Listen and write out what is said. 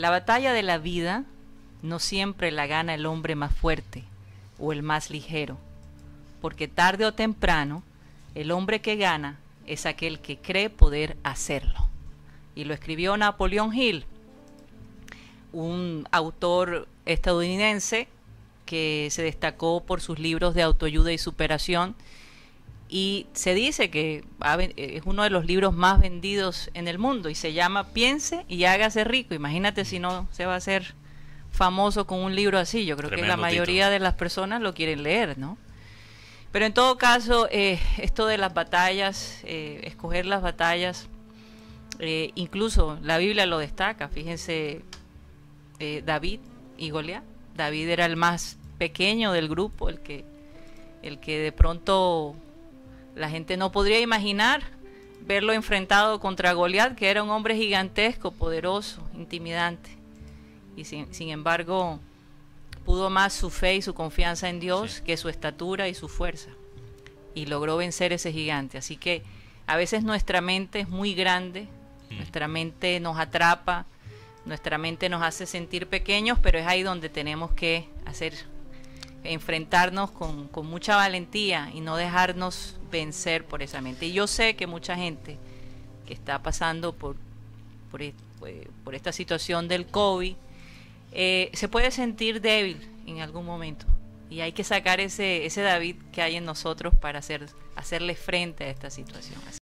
La batalla de la vida no siempre la gana el hombre más fuerte o el más ligero, porque tarde o temprano el hombre que gana es aquel que cree poder hacerlo. Y lo escribió Napoleón Hill, un autor estadounidense que se destacó por sus libros de autoayuda y superación y se dice que eh, es uno de los libros más vendidos en el mundo y se llama Piense y hágase rico. Imagínate si no se va a hacer famoso con un libro así. Yo creo que la mayoría de las personas lo quieren leer, ¿no? Pero en todo caso, eh, esto de las batallas, eh, escoger las batallas, incluso la Biblia lo destaca. Fíjense, David y Goliat. David era el más pequeño del grupo, el que, el que de pronto la gente no podría imaginar verlo enfrentado contra Goliat, que era un hombre gigantesco, poderoso, intimidante. Y sin, embargo, pudo más su fe y su confianza en Dios que su estatura y su fuerza. Y logró vencer ese gigante. Así que a veces nuestra mente es muy grande, mm. nuestra mente nos atrapa, nuestra mente nos hace sentir pequeños, pero es ahí donde tenemos que hacer enfrentarnos con, con, mucha valentía y no dejarnos vencer por esa mente. Y yo sé que mucha gente que está pasando por, por, eh, esta situación del COVID eh, se puede sentir débil en algún momento. Y hay que sacar ese, ese David que hay en nosotros para hacer, hacerle frente a esta situación.